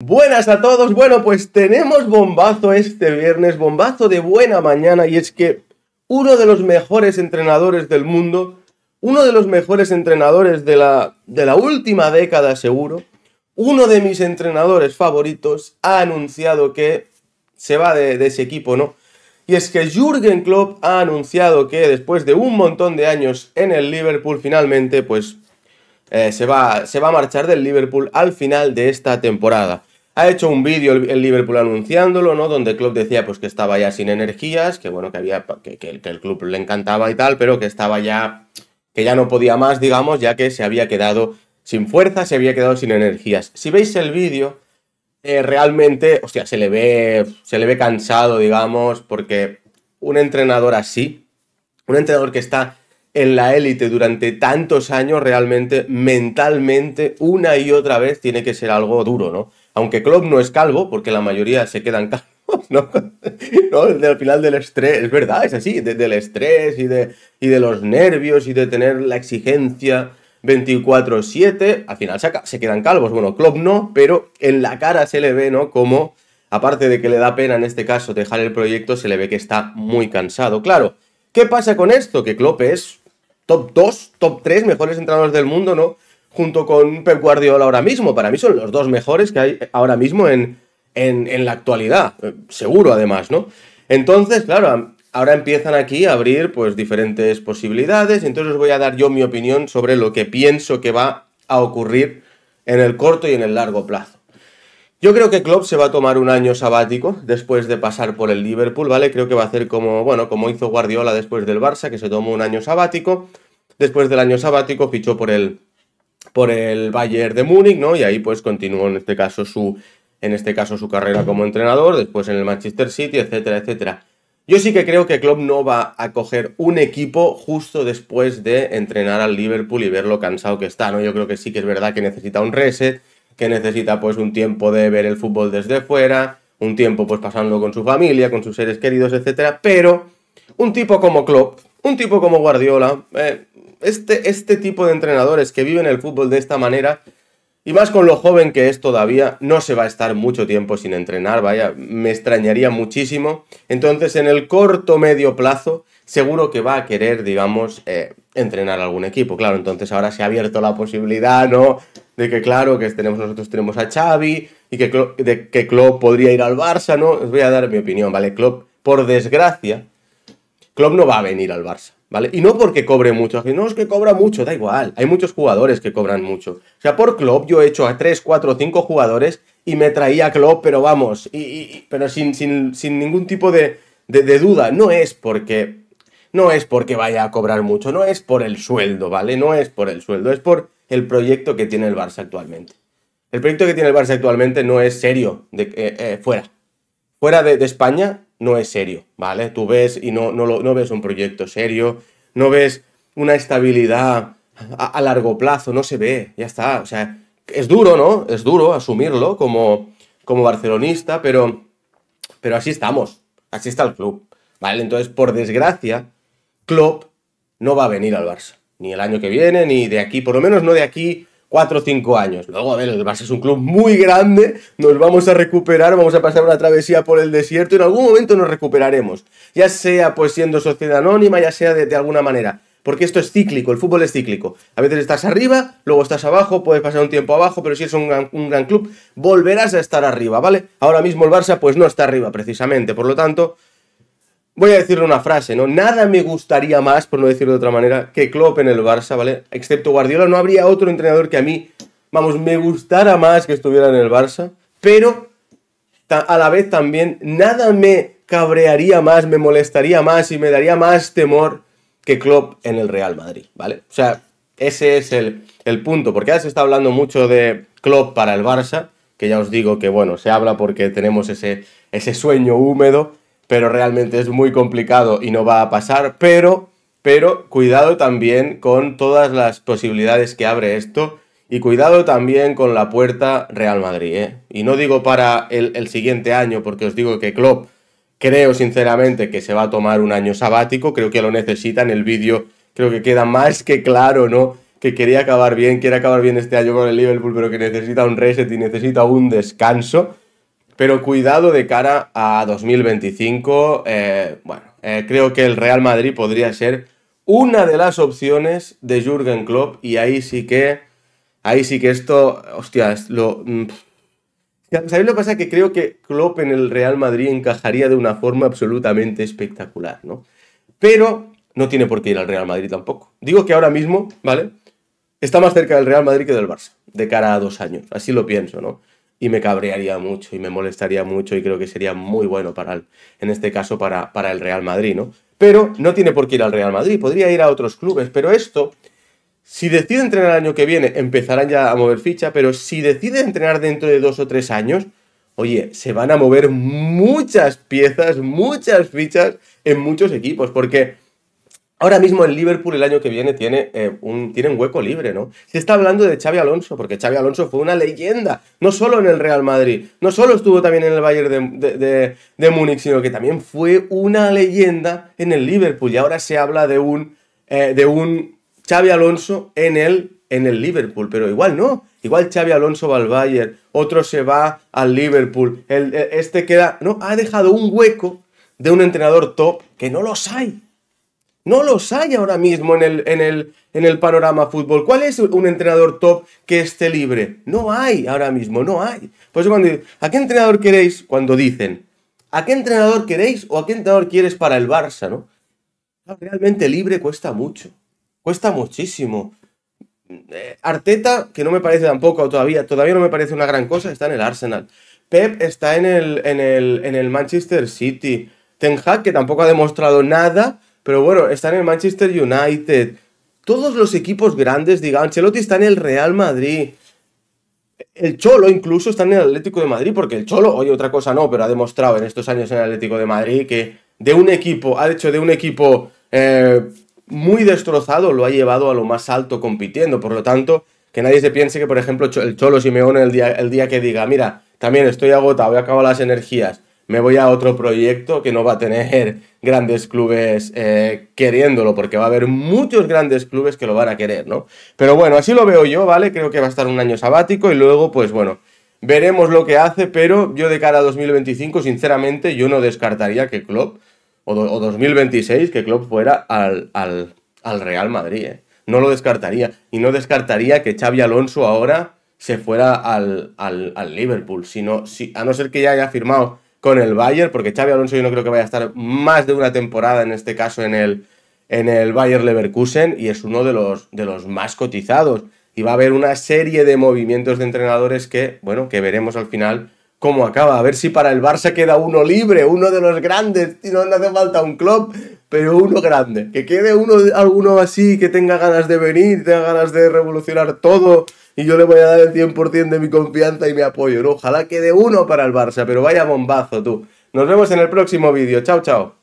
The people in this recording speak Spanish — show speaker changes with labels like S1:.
S1: Buenas a todos, bueno pues tenemos bombazo este viernes, bombazo de buena mañana y es que uno de los mejores entrenadores del mundo, uno de los mejores entrenadores de la, última década seguro, uno de mis entrenadores favoritos ha anunciado que se va de, ese equipo, ¿no? Y es que Jürgen Klopp ha anunciado que después de un montón de años en el Liverpool finalmente pues eh, se, va, se va a marchar del Liverpool al final de esta temporada. Ha hecho un vídeo el, Liverpool anunciándolo, ¿no? Donde Klopp decía pues que estaba ya sin energías, que bueno, que había que, el club le encantaba y tal, pero que estaba ya que ya no podía más, digamos, ya que se había quedado sin fuerza, se había quedado sin energías. Si veis el vídeo, eh, realmente, hostia, se le ve se le ve cansado, digamos, porque un entrenador así, un entrenador que está en la élite durante tantos años, realmente mentalmente, una y otra vez, tiene que ser algo duro, ¿no? aunque Klopp no es calvo, porque la mayoría se quedan calvos, ¿no? ¿no? al final del estrés, es verdad, es así, del estrés y de, y de los nervios y de tener la exigencia 24-7, al final se, se, quedan calvos. Bueno, Klopp no, pero en la cara se le ve, ¿no? Como, aparte de que le da pena en este caso dejar el proyecto, se le ve que está muy cansado. Claro, ¿qué pasa con esto? Que Klopp es top 2, top 3 mejores entrenadores del mundo, ¿no? junto con Pep Guardiola ahora mismo. Para mí son los dos mejores que hay ahora mismo en, en, la actualidad, eh, seguro además, ¿no? Entonces, claro, ahora empiezan aquí a abrir pues diferentes posibilidades, entonces os voy a dar yo mi opinión sobre lo que pienso que va a ocurrir en el corto y en el largo plazo. Yo creo que Klopp se va a tomar un año sabático después de pasar por el Liverpool, ¿vale? Creo que va a hacer como, bueno, como hizo Guardiola después del Barça, que se tomó un año sabático. Después del año sabático fichó por el por el Bayern de Múnich, ¿no? Y ahí pues continuó en este caso su, en este caso, su carrera como entrenador, después en el Manchester City, etcétera, etcétera. Yo sí que creo que Klopp no va a coger un equipo justo después de entrenar al Liverpool y ver lo cansado que está, ¿no? Yo creo que sí que es verdad que necesita un reset, que necesita pues un tiempo de ver el fútbol desde fuera, un tiempo pues pasando con su familia, con sus seres queridos, etcétera, pero un tipo como Klopp, un tipo como Guardiola, eh, este, este tipo de entrenadores que viven el fútbol de esta manera, y más con lo joven que es todavía, no se va a estar mucho tiempo sin entrenar, vaya, me extrañaría muchísimo. Entonces, en el corto medio plazo, seguro que va a querer, digamos, eh, entrenar algún equipo. Claro, entonces ahora se ha abierto la posibilidad, ¿no? De que, claro, que tenemos, nosotros tenemos a Xavi y que, de, que Klopp podría ir al Barça, ¿no? Os voy a dar mi opinión, ¿vale? Klopp, por desgracia, Klopp no va a venir al Barça, ¿vale? Y no porque cobre mucho, no es que cobra mucho, da igual, hay muchos jugadores que cobran mucho. O sea, por Club yo he hecho a 3, 4, 5 jugadores y me traía a pero vamos, y, pero sin, sin, sin, ningún tipo de, duda, no es porque... No es porque vaya a cobrar mucho, no es por el sueldo, ¿vale? No es por el sueldo, es por el proyecto que tiene el Barça actualmente. El proyecto que tiene el Barça actualmente no es serio, de, eh, eh, fuera. Fuera de, de España, no es serio, ¿vale? Tú ves y no, no, lo, no ves un proyecto serio, no ves una estabilidad a, largo plazo, no se ve, ya está. O sea, es duro, ¿no? Es duro asumirlo como, como barcelonista, pero, pero así estamos, así está el club, ¿vale? Entonces, por desgracia, Klopp no va a venir al Barça, ni el año que viene, ni de aquí, por lo menos no de aquí 4 o 5 años. Luego, a ver, el Barça es un club muy grande, nos vamos a recuperar, vamos a pasar una travesía por el desierto y en algún momento nos recuperaremos. Ya sea pues siendo sociedad anónima, ya sea de, alguna manera. Porque esto es cíclico, el fútbol es cíclico. A veces estás arriba, luego estás abajo, puedes pasar un tiempo abajo, pero si es un gran, un gran club, volverás a estar arriba, ¿vale? Ahora mismo el Barça pues no está arriba precisamente, por lo tanto, voy a decirle una frase, ¿no? Nada me gustaría más, por no decirlo de otra manera, que Klopp en el Barça, ¿vale? Excepto Guardiola, no habría otro entrenador que a mí, vamos, me gustara más que estuviera en el Barça, pero a la vez también nada me cabrearía más, me molestaría más y me daría más temor que Klopp en el Real Madrid, ¿vale? O sea, ese es el, punto, porque ahora se está hablando mucho de Klopp para el Barça, que ya os digo que, bueno, se habla porque tenemos ese, ese sueño húmedo, pero realmente es muy complicado y no va a pasar, pero, pero cuidado también con todas las posibilidades que abre esto y cuidado también con la puerta Real Madrid. ¿eh? Y no digo para el, siguiente año, porque os digo que Klopp creo sinceramente que se va a tomar un año sabático, creo que lo necesita, en el vídeo creo que queda más que claro, ¿no? Que quería acabar bien, quiere acabar bien este año con el Liverpool, pero que necesita un reset y necesita un descanso. Pero cuidado de cara a 2025, eh, bueno, eh, creo que el Real Madrid podría ser una de las opciones de Jürgen Klopp y ahí sí que, ahí sí que esto, hostia, lo... Mm, ¿Sabéis lo que pasa? Que creo que Klopp en el Real Madrid encajaría de una forma absolutamente espectacular, ¿no? Pero no tiene por qué ir al Real Madrid tampoco. Digo que ahora mismo, ¿vale? Está más cerca del Real Madrid que del Barça, de cara a dos años, así lo pienso, ¿no? y me cabrearía mucho y me molestaría mucho y creo que sería muy bueno para el, en este caso para, para el Real Madrid, ¿no? Pero no tiene por qué ir al Real Madrid, podría ir a otros clubes, pero esto, si decide entrenar el año que viene, empezarán ya a mover ficha, pero si decide entrenar dentro de dos o tres años, oye, se van a mover muchas piezas, muchas fichas en muchos equipos, porque Ahora mismo en Liverpool el año que viene tiene, eh, un, un hueco libre, ¿no? Se está hablando de Xavi Alonso, porque Xavi Alonso fue una leyenda, no solo en el Real Madrid, no solo estuvo también en el Bayern de, Múnich, sino que también fue una leyenda en el Liverpool. Y ahora se habla de un, eh, de un Xavi Alonso en el, en el Liverpool, pero igual no. Igual Xavi Alonso va al Bayern, otro se va al Liverpool, este queda... No, ha dejado un hueco de un entrenador top que no los hay no los hay ahora mismo en el, en el, en el panorama fútbol. ¿Cuál es un entrenador top que esté libre? No hay ahora mismo, no hay. Por eso cuando ¿a qué entrenador queréis? Cuando dicen, ¿a qué entrenador queréis o a qué entrenador quieres para el Barça, no? Ah, realmente libre cuesta mucho, cuesta muchísimo. Eh, Arteta, que no me parece tampoco todavía, todavía no me parece una gran cosa, está en el Arsenal. Pep está en el, el, en el Manchester City. Ten Hag, que tampoco ha demostrado nada, pero bueno, está en el Manchester United. Todos los equipos grandes, digamos, Ancelotti está en el Real Madrid. El Cholo incluso está en el Atlético de Madrid, porque el Cholo, oye, otra cosa no, pero ha demostrado en estos años en el Atlético de Madrid que de un equipo, ha hecho de un equipo eh, muy destrozado, lo ha llevado a lo más alto compitiendo. Por lo tanto, que nadie se piense que, por ejemplo, el Cholo Simeone el día, el día que diga, mira, también estoy agotado, he acabado las energías, me voy a otro proyecto que no va a tener grandes clubes eh, queriéndolo, porque va a haber muchos grandes clubes que lo van a querer, ¿no? Pero bueno, así lo veo yo, ¿vale? Creo que va a estar un año sabático y luego, pues bueno, veremos lo que hace, pero yo de cara a 2025, sinceramente, yo no descartaría que Klopp, o, 2026, que Klopp fuera al, al, al Real Madrid, ¿eh? No lo descartaría. Y no descartaría que Xavi Alonso ahora se fuera al, al Liverpool, sino, si, a no ser que ya haya firmado con el Bayern, porque Xavi Alonso yo no creo que vaya a estar más de una temporada, en este caso en el, en el Bayern Leverkusen, y es uno de los, de los más cotizados. Y va a haber una serie de movimientos de entrenadores que, bueno, que veremos al final cómo acaba. A ver si para el Barça queda uno libre, uno de los grandes. Y no, hace falta un club, pero uno grande. Que quede uno, alguno así, que tenga ganas de venir, tenga ganas de revolucionar todo y yo le voy a dar el 100% de mi confianza y mi apoyo. Ojalá quede uno para el Barça, pero vaya bombazo tú. Nos vemos en el próximo vídeo. Chao, chao.